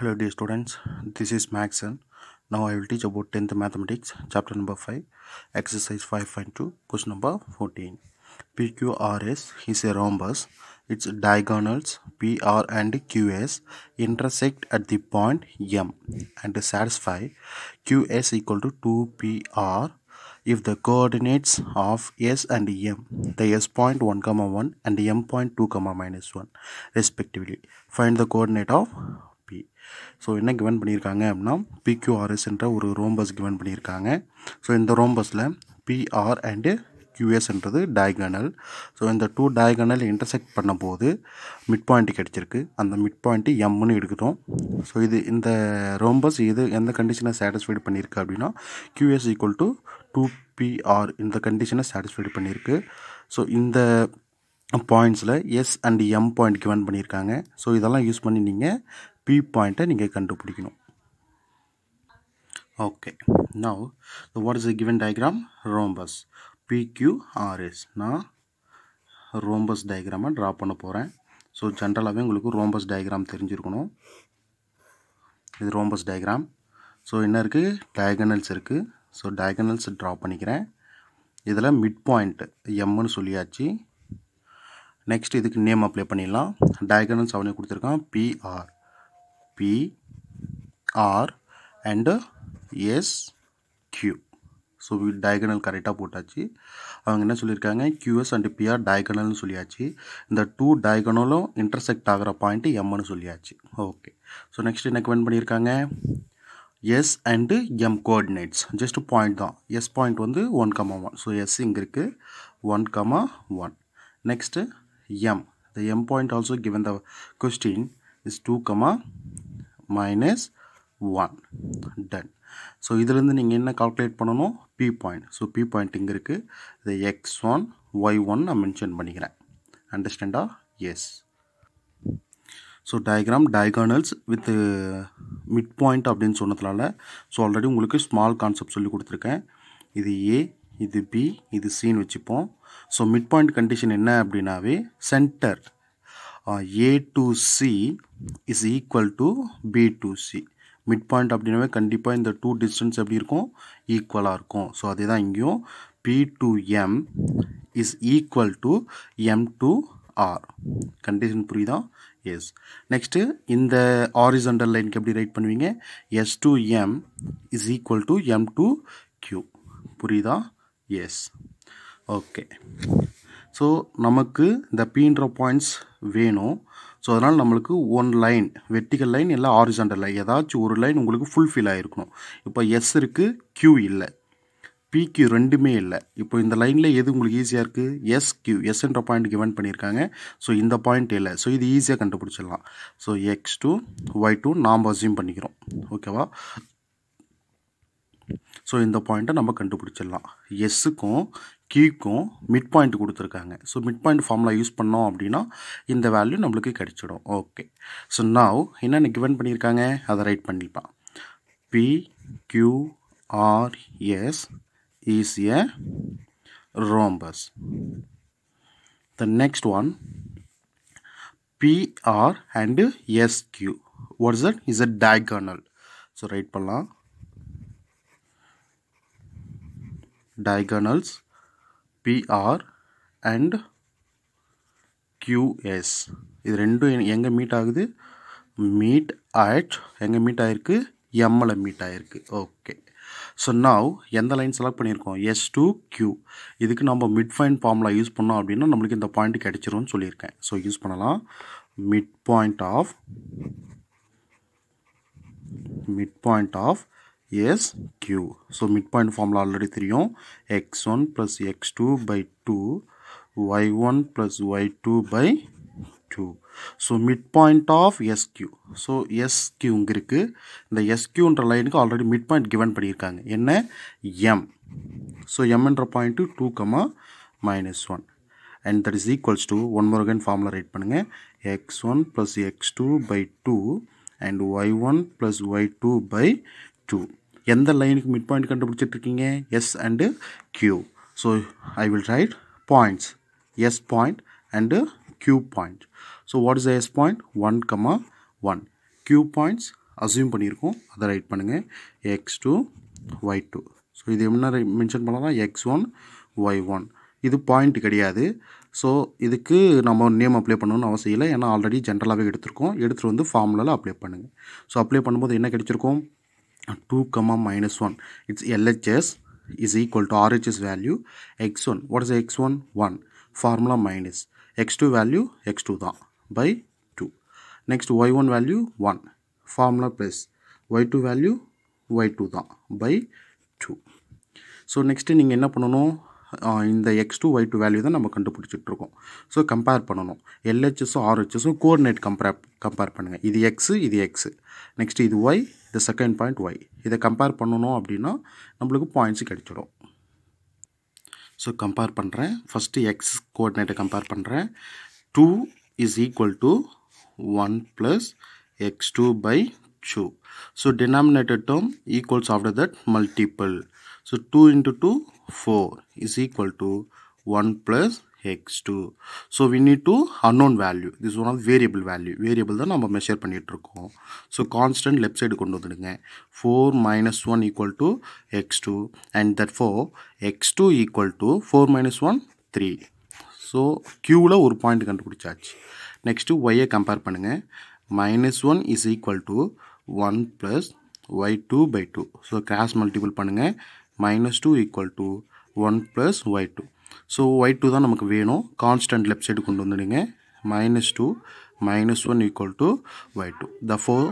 hello dear students this is maxon now i will teach about 10th mathematics chapter number 5 exercise 5.2 question number 14 pqrs is a rhombus its diagonals pr and qs intersect at the point m and satisfy qs equal to 2pr if the coordinates of s and m the s point 1 comma 1 and m point 2 comma minus 1 respectively find the coordinate of so என்ன given பண்ணியிருக்காங்க அப்படின்னா PQRS என்ற ஒரு rhombus given பண்ணியிருக்காங்க so இந்த ரோம்பஸில் P R and என்றது diagonal so இந்த டூ டயகனல் இன்டர்செக்ட் பண்ணும்போது மிட் பாயிண்ட் கிடச்சிருக்கு அந்த மிட் பாயிண்ட்டு எம்னு எடுக்கிறோம் ஸோ இது இந்த ரோம்பஸ் இது எந்த கண்டிஷனை சாட்டிஸ்ஃபைடு பண்ணியிருக்கு அப்படின்னா Q S equal to two P R இந்த கண்டிஷனை சாட்டிஸ்ஃபைடு பண்ணியிருக்கு ஸோ இந்த பாயிண்ட்ஸில் S and M point given பண்ணியிருக்காங்க ஸோ இதெல்லாம் யூஸ் பண்ணி நீங்கள் பி பாயிண்ட்டை நீங்கள் கண்டுபிடிக்கணும் okay now what is a given diagram rhombus P Q R S நான் ரோம்பஸ் டயக்ராமை ட்ரா பண்ண போகிறேன் ஸோ ஜென்ரலாகவே உங்களுக்கு ரோம்பஸ் டயக்ராம் தெரிஞ்சிருக்கணும் இது ரோம்பஸ் டயக்ராம் ஸோ என்ன இருக்குது டயகனல்ஸ் இருக்குது ஸோ டயகனல்ஸ் ட்ரா பண்ணிக்கிறேன் இதில் மிட் பாயிண்ட் எம்னு சொல்லியாச்சு நெக்ஸ்ட் இதுக்கு நேம் அப்ளை பண்ணிடலாம் டயகனல்ஸ் அவனே கொடுத்துருக்கான் P R P, R and S, Q so diagonal கரெக்டாக போட்டாச்சு அவங்க என்ன சொல்லியிருக்காங்க கியூஎஸ் அண்ட் பிஆர் டயகனல்னு சொல்லியாச்சு இந்த டூ டயகனலும் இன்டர்செக்ட் ஆகிற பாயிண்ட்டு எம்னு சொல்லியாச்சு ஓகே ஸோ நெக்ஸ்ட் என்ன கமெண்ட் பண்ணியிருக்காங்க S and M coordinates just point தான் எஸ் பாயிண்ட் வந்து one comma one so S இங்கே இருக்குது one comma one next M the M point also given the question is two comma minus one done so இதிலேருந்து நீங்கள் என்ன calculate பண்ணணும் P point so P point இங்கே இருக்குது இது எக்ஸ் ஒன் ஒய் ஒன் நான் மென்ஷன் பண்ணிக்கிறேன் yes yes so diagram with with mid point அப்படின்னு சொன்னதுனால ஸோ ஆல்ரெடி உங்களுக்கு ஸ்மால் கான்செப்ட் சொல்லி கொடுத்துருக்கேன் இது ஏ இது பி இது C வச்சுப்போம் ஸோ மிட் பாயிண்ட் கண்டிஷன் என்ன அப்படின்னாவே centre A to C is equal to B to C mid point அப்படின்னாவே கண்டிப்பாக இந்த டூ டிஸ்டன்ஸ் எப்படி இருக்கும் ஈக்குவலாக இருக்கும் ஸோ அதே தான் இங்கேயும் P to M is equal to M to R condition புரியுதா எஸ் நெக்ஸ்ட்டு இந்த ஆரிசண்டல் லைனுக்கு எப்படி ரைட் பண்ணுவீங்க S to M is equal to M to Q புரியுதா எஸ் ஓகே ஸோ நமக்கு இந்த பீன்ற பாயிண்ட்ஸ் வேணும் ஸோ அதனால் நம்மளுக்கு ஒன் லைன் வெர்டிக்கல் லைன் இல்லை ஆரிசண்டல் லைன் ஏதாச்சும் ஒரு லைன் உங்களுக்கு ஃபுல்ஃபில் ஆகிருக்கணும் இப்போ எஸ் இருக்குது கியூ இல்லை பிக்கு ரெண்டுமே இல்லை இப்போ இந்த லைனில் எது உங்களுக்கு ஈஸியாக இருக்குது எஸ் கியூ எஸ்ன்ற பாயிண்ட் கிவன் பண்ணியிருக்காங்க ஸோ இந்த பாயிண்ட் இல்லை ஸோ இது ஈஸியாக கண்டுபிடிச்சிடலாம் so X two Y two நாம் அசியூம் பண்ணிக்கிறோம் ஓகேவா ஸோ இந்த பாயிண்ட்டை நம்ம கண்டுபிடிச்சிடலாம் எஸ்ஸுக்கும் கீக்கும் மிட் பாயிண்ட் கொடுத்துருக்காங்க so mid point formula use பண்ணோம் அப்படின்னா இந்த வேல்யூ நம்மளுக்கு கிடைச்சிடும் ஓகே ஸோ நாவ் என்னென்ன கிவன் பண்ணியிருக்காங்க அதை ரைட் பண்ணிப்பான் P Q R S is rhombus the next one P R and S Q what is that is a diagonal so write பண்ணலாம் டயகனல்ஸ் பிஆர் அண்ட் கியூஎஸ் இது ரெண்டும் எங்கே மீட் ஆகுது மீட் அட் எங்கே மீட் ஆகிருக்கு எம்மில் மீட் ஆகிருக்கு ஓகே ஸோ நாவ் எந்த லைன் செலக்ட் பண்ணியிருக்கோம் எஸ் டூ கியூ இதுக்கு நம்ம மிட் பாயிண்ட் ஃபார்முலா யூஸ் பண்ணோம் அப்படின்னா நம்மளுக்கு இந்த பாயிண்ட் கிடச்சிரும்னு சொல்லியிருக்கேன் ஸோ யூஸ் பண்ணலாம் mid point of mid point of is q. So midpoint formula already தெரியும் x1 plus x2 by 2 y1 plus y2 by 2. So midpoint of SQ. So SQ இங்க இருக்கு இந்த SQ என்ற லைனுக்கு already midpoint given பண்ணியிருக்காங்க என்ன m. So m என்ற point 2 comma minus 1 and that is equals to one more again formula write பண்ணுங்க x1 plus x2 by 2 and y1 plus y2 by 2. எந்த லைனுக்கு மிட் பாயிண்ட் கண்டுபிடிச்சிட்ருக்கீங்க S and Q so I will write points S point and Q point so what is the S point one comma one Q points assume பண்ணியிருக்கோம் அதை write பண்ணுங்கள் x two Y two so இது என்ன mention பண்ணலாம் x one Y one இது point கிடையாது so இதுக்கு நம்ம நேம் அப்ளை பண்ணணும்னு அவசியம் இல்லை ஏன்னா ஆல்ரெடி ஜென்ரலாகவே எடுத்திருக்கோம் எடுத்துகிட்டு வந்து ஃபார்முலாவில் அப்ளை பண்ணுங்கள் ஸோ அப்ளை பண்ணும்போது என்ன கிடைச்சிருக்கோம் 2 comma minus 1 its LHS is equal to RHS value x1 what is x1 1 formula minus x2 value x2 da by 2 next y1 value 1 formula plus y2 value y2 da by 2 so next நீங்கள் என்ன பண்ணணும் இந்த x two Y two value தான் நம்ம கண்டுபிடிச்சிட்ருக்கோம் so compare பண்ணணும் எல்ஹெச்எஸும் ஆர்ஹெச்எஸும் கோஆர்டினேட் கம்பேர் கம்பேர் பண்ணுங்கள் இது எக்ஸு இது எக்ஸு நெக்ஸ்ட் இது ஒய் இது செகண்ட் பாயிண்ட் ஒய் இதை கம்பேர் பண்ணணும் அப்படின்னா நம்மளுக்கு பாயிண்ட்ஸ் கிடைச்சிடும் ஸோ கம்பேர் பண்ணுறேன் ஃபஸ்ட்டு எக்ஸ் கோஆர்டினேட்டை கம்பேர் பண்ணுறேன் two is equal to one plus x two by two so denominated term equals after that multiple so two into two four is equal to one plus x2 so we need to unknown value this is one of variable value variable தான் நாம் measure பண்ணிட்டு இருக்கோம் so constant left side கொண்டு 4 minus 1 equal to x2 and therefore x2 equal to 4 minus 1 3 so qல ஒரு point கண்டுபிடிச்சாச்சு next y compare பண்ணுங்க minus 1 is equal to 1 plus y2 by 2 so cross multiple பண்ணுங்க minus 2 equal to 1 plus y2 So y2 தான் நமக்கு வேணும் constant left side கொண்டு வந்துடுங்க minus 2 minus 1 equal to y2 therefore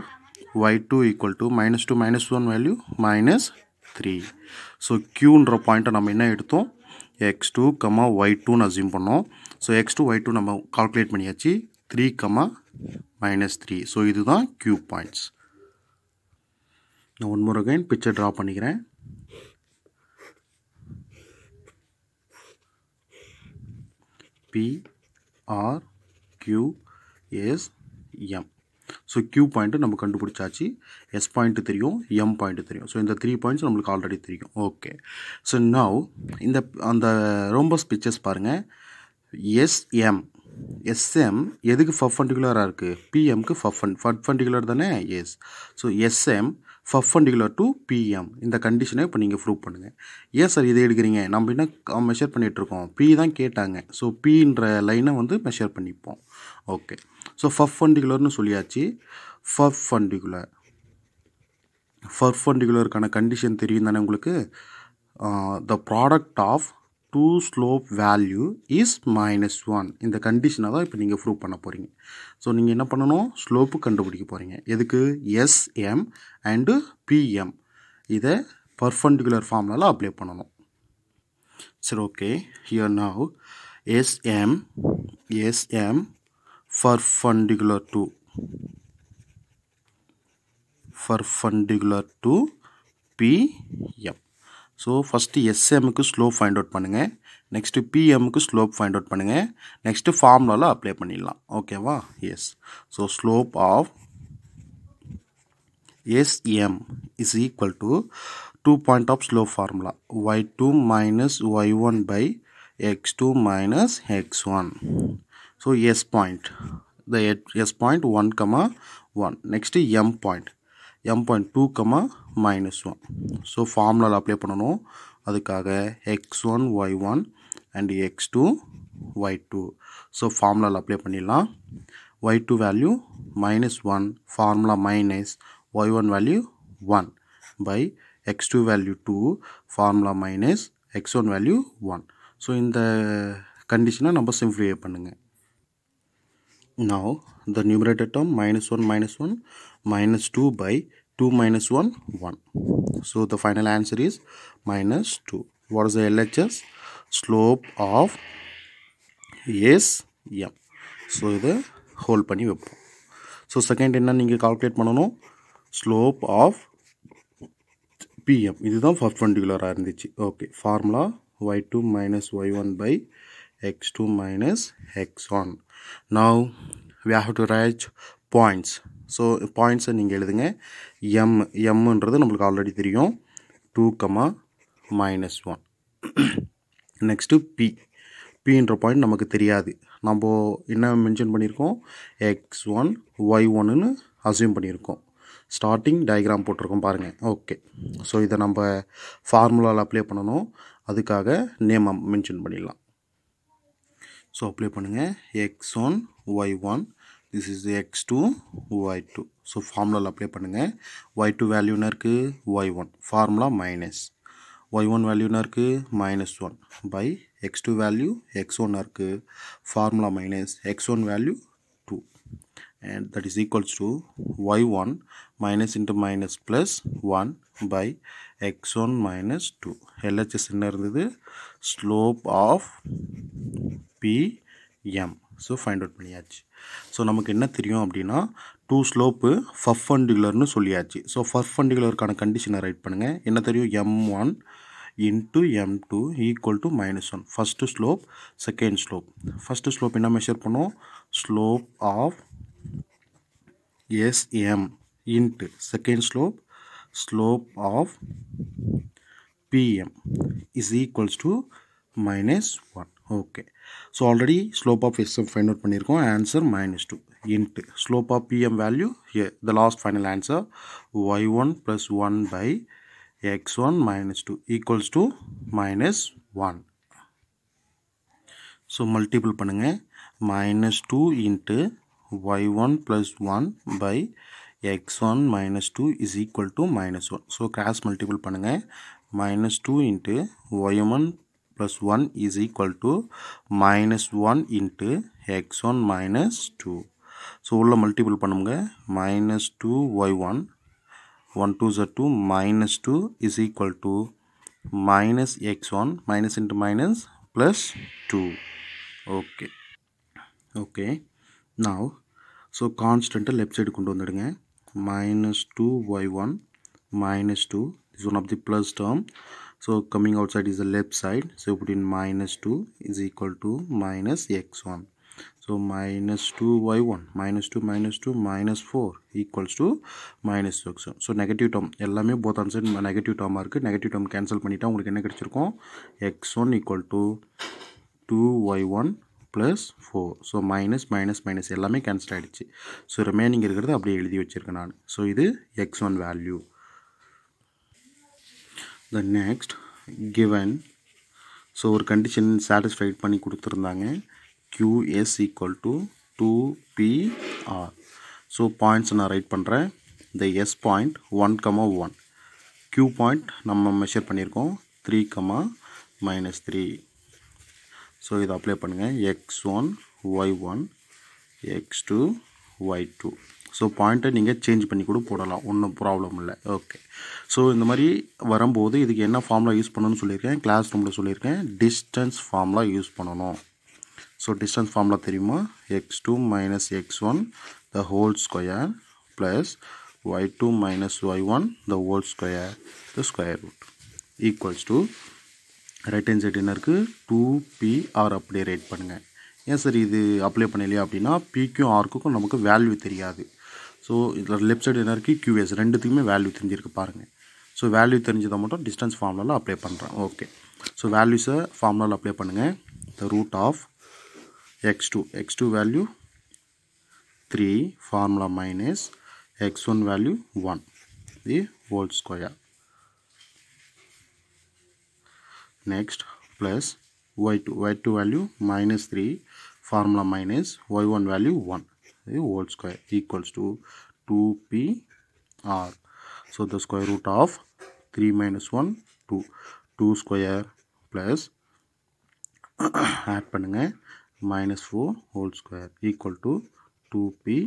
y2 equal to minus 2 minus 1 value minus 3 so q qன்ற பாயிண்ட்டை நாம் என்ன எடுத்தும் x2 y2 Nazim assume so x2 y2 நாம் calculate பண்ணியாச்சு 3, minus 3 so இதுதான் q points நான் one more again picture draw பண்ணிக்கிறேன் PR so Q M so point நம்ம கண்டுபிடிச்சாச்சு எஸ் பாயிண்ட்டு தெரியும் எம் point தெரியும் ஸோ இந்த த்ரீ points நம்மளுக்கு ஆல்ரெடி தெரியும் ஓகே ஸோ now இந்த அந்த ரோம்பஸ் பிக்சர்ஸ் பாருங்கள் எஸ்எம் எஸ்எம் எதுக்கு ஃபர்ஃபண்டிகுலராக இருக்குது பிஎம்க்கு ஃபர்ஃபன் ஃபர்ஃபண்டிகுலர் தானே yes so SM perpendicular to PM இந்த கண்டிஷனை இப்போ நீங்கள் ப்ரூவ் பண்ணுங்கள் ஏன் சார் இதை எடுக்கிறீங்க நம்ம என்ன மெஷர் பண்ணிகிட்ருக்கோம் பி தான் கேட்டாங்க ஸோ பின்ற லைனை வந்து மெஷர் பண்ணிப்போம் ஓகே ஸோ ஃபர்ஃபண்டிகுலர்னு சொல்லியாச்சு ஃபர்ஃபண்டிகுலர் ஃபர்ஃபண்டிகுலருக்கான கண்டிஷன் தெரியும் தானே உங்களுக்கு the product of two slope value is minus one இந்த கண்டிஷனை தான் இப்போ நீங்கள் ப்ரூவ் பண்ண போகிறீங்க ஸோ நீங்கள் என்ன பண்ணணும் ஸ்லோப்பு கண்டுபிடிக்க போகிறீங்க எதுக்கு எஸ்எம் அண்டு பிஎம் இதை perpendicular formulaல் அப்ளை பண்ணணும் சரி okay here now SM SM S, M perpendicular to M so first எஸ்எம்முக்கு ஸ்லோப் ஃபைண்ட் அவுட் பண்ணுங்கள் நெக்ஸ்ட்டு பிஎம்முக்கு ஸ்லோப் ஃபைண்ட் அவுட் பண்ணுங்கள் நெக்ஸ்ட்டு ஃபார்முலாவில் அப்ளை பண்ணிடலாம் ஓகேவா yes so slope of SM is equal to two point of slope formula y two minus y one by x two minus x one so S point the S point one comma one next M point M point two comma minus one so ஃபார்முலாவில் apply பண்ணணும் அதுக்காக x one Y one and x two Y two so ஃபார்முலாவில் apply பண்ணிடலாம் y two value minus one formula minus y one value one by x two value two formula minus x one value one so இந்த கண்டிஷனை நம்ம simplify பண்ணுங்கள் நான் the numerator term minus one minus one minus two by 2 minus 1 1 so the final answer is minus 2 what is the LHS slope of yes, S M so the whole pani so second enna neenga calculate pananum slope of pm idhu dhaan perpendicular a irundichi okay formula y2 minus y1 by x2 minus x1 now we have to write points so பாயிண்ட்ஸை நீங்கள் எழுதுங்க M எம்ன்றது நம்மளுக்கு already தெரியும் two comma minus one next P பின்ற point நமக்கு தெரியாது நம்ம என்ன மென்ஷன் பண்ணியிருக்கோம் எக்ஸ் ஒன் ஒய் ஒன்னுன்னு அசியூம் பண்ணியிருக்கோம் ஸ்டார்டிங் டயக்ராம் போட்டிருக்கோம் பாருங்கள் ஓகே ஸோ இதை நம்ம ஃபார்முலாவில் அப்ளை பண்ணணும் அதுக்காக நேம் மென்ஷன் பண்ணிடலாம் ஸோ அப்ளை பண்ணுங்கள் x one Y one this is x two Y two so ஃபார்முலாவில் அப்ளை பண்ணுங்கள் ஒய் டூ வேல்யூனா இருக்குது y one formula minus y one வேல்யூனா இருக்குது minus one by x two value x ஒன்னாக இருக்குது formula minus x one value two and that is equals to y1 minus into minus plus 1 by x1 minus 2 LHS என்ன இருந்தது slope of PM so find out பண்ணியாச்சு so நமக்கு என்ன தெரியும் அப்படின்னா two slope puff அண்டிகுலர்னு சொல்லியாச்சு ஸோ ஃபஃப் அண்டிகுலருக்கான கண்டிஷனை right பண்ணுங்கள் என்ன தெரியும் M one into m2 equal to minus 1 first slope second slope first slope என்ன measure பண்ணும் slope of sm into second slope slope of pm is equals to minus 1 okay so already slope of S M find out answer minus into slope of PM value the last final answer y one plus one by x one minus two equal to minus so multiple पड़ूंग minus two into y one plus one by x one minus two is equal to minus one cross multiple पड़ूंग minus two y one plus 1 is equal to minus 1 into x1 minus 2 so உள்ளே multiple பண்ணுங்க minus two y one one two ஜ two minus two is equal to minus x one minus into minus plus two okay okay now so கான்ஸ்டண்ட்டை left side கொண்டு வந்துடுங்க minus two y one minus two is one of the plus term So coming outside is the left side. So you put in minus 2 is equal to minus x1. So minus 2 y1 minus 2 minus 2 minus 4 equals to minus x so negative term எல்லாமே both answer negative டேர்மாக இருக்குது negative term cancel பண்ணிவிட்டா உங்களுக்கு என்ன கிடச்சிருக்கும் x one equal to two y one plus four so minus minus minus எல்லாமே cancel ஆகிடுச்சு so remaining இருக்கிறத அப்படியே எழுதி வச்சுருக்கேன் நான் ஸோ இது X one value the next given so ஒரு கண்டிஷன் சாட்டிஸ்ஃபைட் பண்ணி கொடுத்துருந்தாங்க QS equal to PR so points நான் ரைட் பண்ணுறேன் த S point one comma one Q point நம்ம மெஷர் பண்ணியிருக்கோம் three comma minus three so இதை அப்ளை பண்ணுங்கள் x one Y one x two Y two so பாயிண்ட்டை நீங்கள் சேஞ்ச் பண்ணி கூட போடலாம் ஒன்றும் ப்ராப்ளம் இல்லை ஓகே ஸோ இந்த மாதிரி வரும்போது இதுக்கு என்ன ஃபார்ம்லாம் யூஸ் பண்ணணும்னு சொல்லியிருக்கேன் கிளாஸ் ரூமில் சொல்லியிருக்கேன் டிஸ்டன்ஸ் ஃபார்ம்லாம் யூஸ் பண்ணணும் ஸோ டிஸ்டன்ஸ் ஃபார்ம்லாம் தெரியுமா x two minus x one the whole square plus y two minus y one the whole square the square root equals to right hand side என்ன இருக்குது டூ பி ஆர் அப்படியே write பண்ணுங்கள் ஏன் sir இது apply பண்ணலையா அப்படின்னா பிக்கும் ஆர்க்கும் நமக்கு வேல்யூ தெரியாது सो इधर लेफ्ट साइड येणार की क्यूएस ரெண்டுதீமே வேல்யூ தெரிஞ்சிருக்கு பாருங்க சோ வேல்யூ தெரிஞ்சத மா트로 डिस्टेंस ஃபார்முலால அப்ளை பண்றோம் ஓகே சோ வேல்யூஸ ஃபார்முலால அப்ளை பண்ணுங்க த ரூட் ஆ x2 x2 வேல்யூ 3 ஃபார்முலா மைனஸ் x1 வேல்யூ 1 the whole square next + y2 y2 வேல்யூ -3 ஃபார்முலா மைனஸ் y1 வேல்யூ 1 whole square equal to two P R so the square root of three minus one two two square plus add पड़ेंगे minus four whole square equal to two P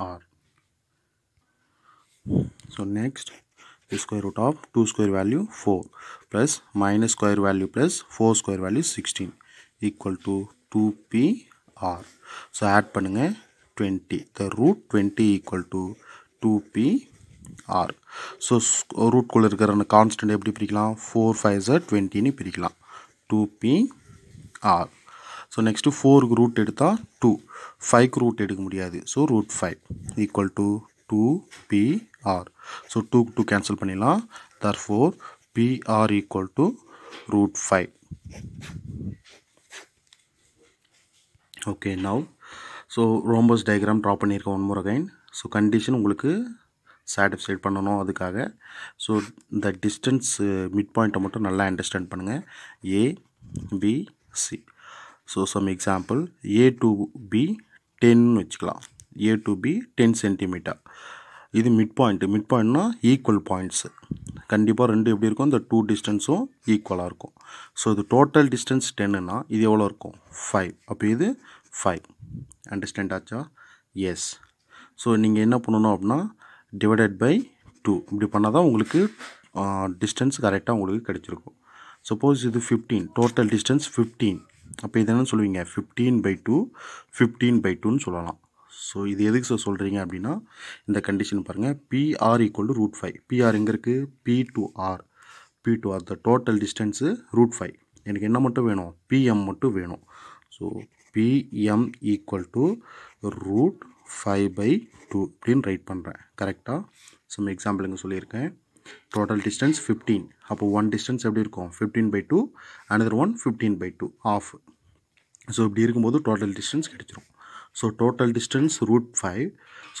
R so next the square root of two square value four plus मैनस्कोय value plus four square value sixteen equal to two P R so add पड़ेंगे 20. The root 20 equal to 2p R so ரூட்குள்ளே இருக்கிற அந்த constant எப்படி பிரிக்கலாம் four five ஜர் டுவெண்ட்டின்னு பிரிக்கலாம் two P R so next ஃபோருக்கு ரூட் எடுத்தால் டூ ஃபைவ்க்கு ரூட் எடுக்க முடியாது so root five equal to two P R so டூக்கு டூ கேன்சல் பண்ணிடலாம் தர் four PR equal to root five okay now so rhombus diagram draw பண்ணியிருக்கேன் one more again so condition உங்களுக்கு satisfied பண்ணணும் அதுக்காக ஸோ இந்த டிஸ்டன்ஸ் மிட் பாயிண்ட்டை மட்டும் நல்லா அண்டர்ஸ்டாண்ட் பண்ணுங்கள் A B C so some example A to B டென்னு வச்சுக்கலாம் A to B ten centimetre இது மிட் பாயிண்ட்டு மிட் பாயிண்ட்னா ஈக்குவல் பாயிண்ட்ஸு கண்டிப்பாக ரெண்டு எப்படி இருக்கும் இந்த டூ டிஸ்டன்ஸும் ஈக்குவலாக இருக்கும் ஸோ இது டோட்டல் டிஸ்டன்ஸ் டென்னுனா இது எவ்வளோ இருக்கும் ஃபைவ் அப்போ இது ஃபைவ் அண்டர்ஸ்டாண்ட் ஆச்சா எஸ் ஸோ நீங்கள் என்ன பண்ணணும் அப்படின்னா டிவைடட் பை டூ இப்படி பண்ணால் தான் உங்களுக்கு டிஸ்டன்ஸ் கரெக்டாக உங்களுக்கு கிடச்சிருக்கும் சப்போஸ் இது ஃபிஃப்டீன் டோட்டல் டிஸ்டன்ஸ் ஃபிஃப்டீன் அப்போ இது என்னென்னு சொல்லுவீங்க fifteen by two fifteen by டூன்னு சொல்லலாம் ஸோ இது எதுக்கு சார் சொல்கிறீங்க அப்படின்னா இந்த கண்டிஷன் பாருங்கள் PR equal to root five PR எங்கே இருக்குது P to R P to R the total distance root five எனக்கு என்ன மட்டும் வேணும் பிஎம் மட்டும் வேணும் so PM equal to root five by two அப்படின்னு ரைட் பண்ணுறேன் கரெக்டாக சும்மா எக்ஸாம்பிள் இங்கே சொல்லியிருக்கேன் டோட்டல் டிஸ்டன்ஸ் ஃபிஃப்டீன் அப்போ ஒன் டிஸ்டன்ஸ் எப்படி இருக்கும் fifteen by two another one fifteen by two half so இப்படி இருக்கும்போது டோட்டல் டிஸ்டன்ஸ் கிடச்சிரும் so total distance root five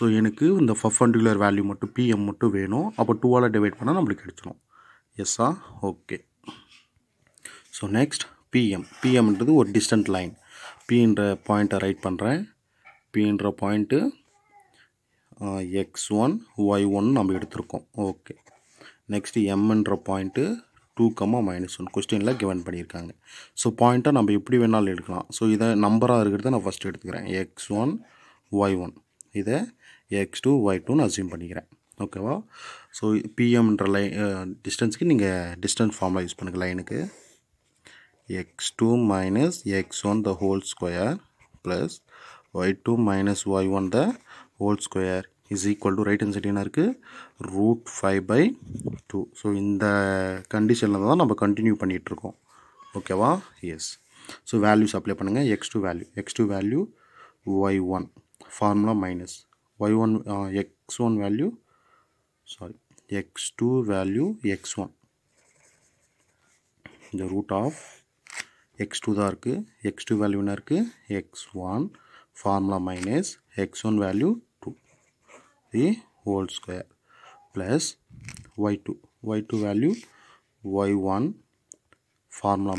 so எனக்கு இந்த பர்பண்டிகுலர் வேல்யூ மட்டும் பிஎம் மட்டும் வேணும் அப்போ டூவால் டிவைட் பண்ணால் நம்மளுக்கு கிடச்சிரும் எஸ்ஸா ஓகே ஸோ நெக்ஸ்ட் பிஎம் பிஎம்ன்றது ஒரு டிஸ்டன்ட் லைன் பின்ற பாயிண்ட்டை ரைட் பண்ணுறேன் பின்ற point x one Y one நம்ம எடுத்திருக்கோம் ஓகே நெக்ஸ்ட்டு எம்ன்ற point two comma minus one கொஸ்டினில் கிவன் பண்ணியிருக்காங்க ஸோ பாயிண்ட்டை நம்ம எப்படி வேணாலும் எடுக்கலாம் ஸோ இதை நம்பராக இருக்கிறத நான் ஃபஸ்ட்டு எடுத்துக்கிறேன் எக்ஸ் ஒன் ஒய் ஒன் இதை எக்ஸ் டூ ஒய் டூன்னு அசியூம் பண்ணிக்கிறேன் ஓகேவா ஸோ பிஎம்ன்ற லை டிஸ்டன்ஸ்க்கு நீங்கள் டிஸ்டன்ஸ் ஃபார்மில் யூஸ் பண்ணுங்கள் லைனுக்கு x2 minus x1 the whole square plus y2 minus y1 the whole square is equal to right hand side என்ன இருக்குது root 5 by 2 ஸோ இந்த கண்டிஷனில் தான் நம்ம கண்டினியூ பண்ணிகிட்ருக்கோம் ஓகேவா எஸ் ஸோ வேல்யூஸ் அப்ளை பண்ணுங்கள் x two value x two value y one formula minus y one x one value sorry x two value x one இந்த root of x two x two value x one formula minus value two the whole square plus y two y two value y one formula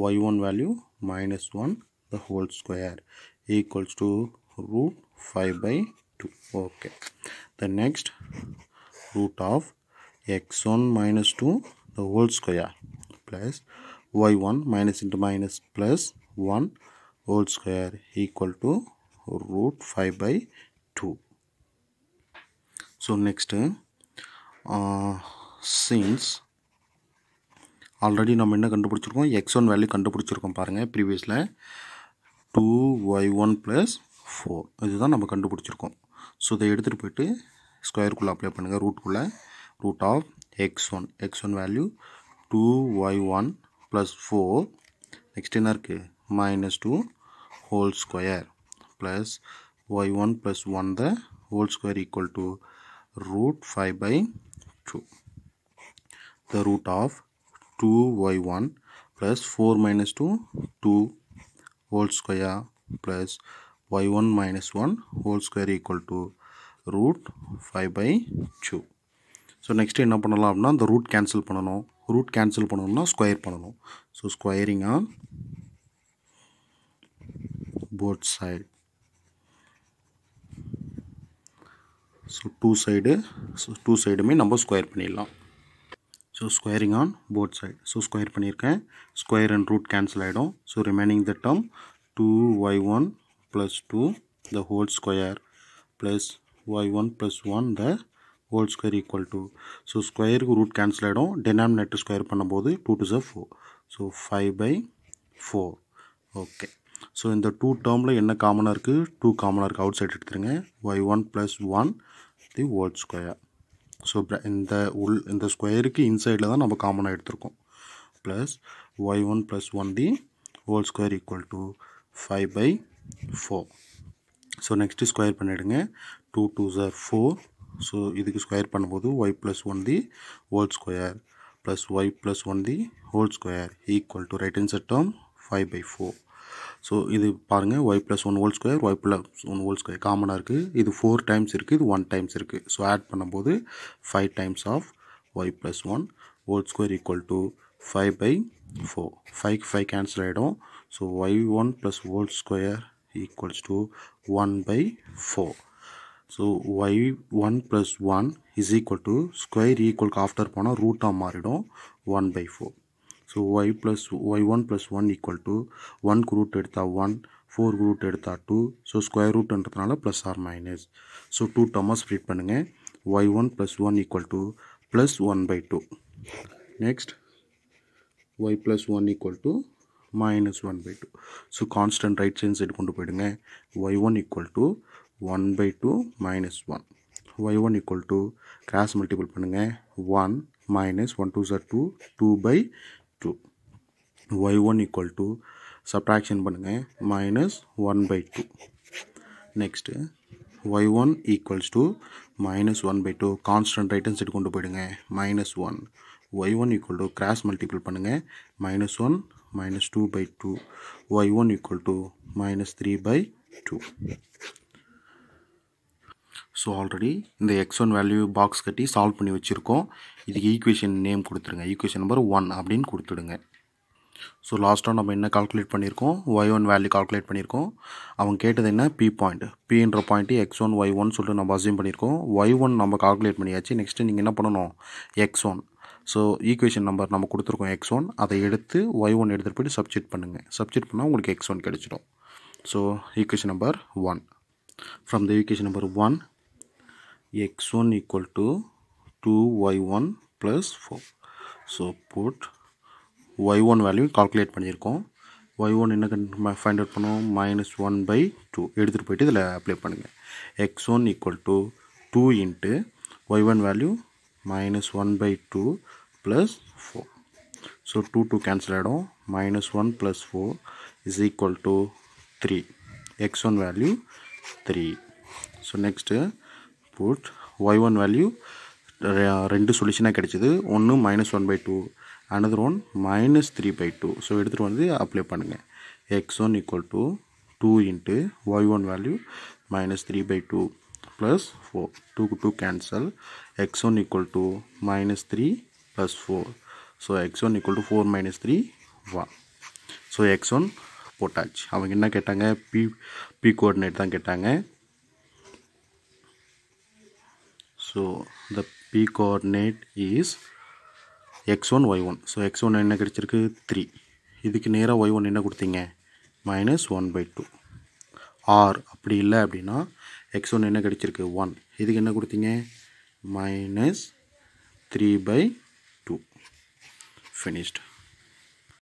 y one value minus the whole square equal to root five by two okay the next root of x one minus the whole square plus y1 minus into minus plus 1 whole square equal to root 5 by 2 so next uh, since already நம்ம என்ன கண்டுபிடிச்சிருக்கோம் x one value கண்டுபிடிச்சிருக்கோம் பாருங்கள் ப்ரீவியஸில் two y one plus four இதுதான் நம்ம கண்டுபிடிச்சிருக்கோம் so இதை எடுத்துகிட்டு போயிட்டு ஸ்கொயருக்குள்ளே அப்ளை பண்ணுங்கள் ரூட்குள்ளே root of x one x one value two y one plus 4 next in our k minus 2 whole square plus y1 plus 1 the whole square equal to root 5 by 2 the root of 2y1 plus 4 minus 2 2 whole square plus y1 minus 1 whole square equal to root 5 by 2 so next என்ன பண்ணலாம் அப்படின்னா அந்த root cancel பண்ணணும் root cancel பண்ணணும்னா square பண்ணணும் so squaring on both side so two side so two சைடுமே நம்ம square பண்ணிடலாம் so squaring on both side so square பண்ணியிருக்கேன் ஸ்கொயர் அண்ட் ரூட் கேன்சல் ஆகிடும் so remaining the term two y one plus two the whole square plus y one plus one the whole square equal to so ஸ்கொயருக்கு root cancel ஆகிடும் denominator square பண்ணும்போது two to sir four so five by four okay so இந்த two டேர்மில் என்ன காமனாக இருக்குது two காமனாக இருக்குது அவுட் சைட் எடுத்துருங்க y one plus one the whole square so இந்த உள் இந்த ஸ்கொயருக்கு இன்சைடில் தான் நம்ம காமனாக எடுத்திருக்கோம் plus y one plus one the whole square equal to five by four so next square பண்ணிவிடுங்க டூ டூ ஜார் ஃபோர் ஸோ இதுக்கு ஸ்கொயர் பண்ணும்போது Y plus one the whole square plus y plus one the whole square equal to right hand side term five by four so இது பாருங்கள் y plus one whole square y plus one whole square காமனாக இருக்குது இது four times இருக்குது இது one times இருக்குது so add பண்ணும்போது five times of y plus one whole square equal to five by four five five cancel ஆகிடும் so y one plus whole square equals to one by four so y1 plus 1 is equal to square ஈக்குவலுக்கு after போனால் ரூட்டாக மாறிடும் one by four so y plus y one plus one equal to ஒன்க்கு root எடுத்தால் one four root எடுத்தால் two so square ரூட்ன்றதுனால plus or minus so two டம்மாக split பண்ணுங்கள் y one plus one equal to plus one by two next y plus one equal to minus one by two so constant right sign side கொண்டு போயிடுங்க y one equal to 1/2 - 1 y1 = cross multiple பண்ணுங்க 1 - 1 2s 2 2/2 y1 = subtraction பண்ணுங்க -1/2 next y1 = -1/2 constant right hand side கொண்டு போய்டுங்க -1 y1 = cross multiple பண்ணுங்க -1 - 2/2 y1 = -3/2 so already இந்த x one value box கட்டி solve பண்ணி வச்சுருக்கோம் இதுக்கு ஈக்குவேஷன் நேம் கொடுத்துருங்க ஈக்குவேஷன் நம்பர் ஒன் அப்படின்னு கொடுத்துடுங்க ஸோ லாஸ்ட்டாக நம்ம என்ன கால்குலேட் பண்ணியிருக்கோம் ஒய் ஒன் வேல்யூ கால்குலேட் பண்ணியிருக்கோம் அவங்க கேட்டது என்ன பி பாயிண்ட் பின்ற point x one Y one சொல்லிட்டு நம்ம அசியூம் பண்ணியிருக்கோம் ஒய் ஒன் நம்ம கால்குலேட் பண்ணியாச்சு நெக்ஸ்ட்டு நீங்கள் என்ன பண்ணணும் x one so equation number நம்ம கொடுத்துருக்கோம் எக்ஸ் ஒன் அதை எடுத்து ஒய் ஒன் எடுத்துகிட்டு போய்ட்டு சப்ஜெக்ட் பண்ணுங்கள் சப்ஜெக்ட் பண்ணால் உங்களுக்கு எக்ஸ் ஒன் கிடச்சிடும் so equation number one from the equation number one x1 equal to 2y1 plus 4 so put y1 value calculate பண்ணியிருக்கோம் y1 என்ன ஃபைண்ட் அவுட் பண்ணுவோம் மைனஸ் ஒன் பை டூ எடுத்துகிட்டு போயிட்டு இதில் அப்ளை பண்ணுங்கள் x one equal to two into y one value minus one by two plus four so two two cancel ஆகிடும் minus one plus four is equal to three x one value three so next put y one value ரெண்டு சொல்யூஷனாக கிடைச்சிது ஒன்று minus one by two another one minus three by two so எடுத்துகிட்டு வந்து apply பண்ணுங்கள் x one equal to two into y one value minus three by two plus four டூக்கு two cancel x one equal to minus three plus four so x one equal to four minus three one so x one போட்டாச்சு அவங்க என்ன கேட்டாங்க B B coordinate தான் கேட்டாங்க so the p coordinate is x1 y1 so x1 என்ன கிடைச்சிருக்கு 3 இதுக்கு நேராக y1 என்ன கொடுத்தீங்க minus 1 by 2 r அப்படி இல்லை அப்படின்னா x1 என்ன கிடைச்சிருக்கு 1 இதுக்கு என்ன கொடுத்தீங்க minus 3 by 2 finished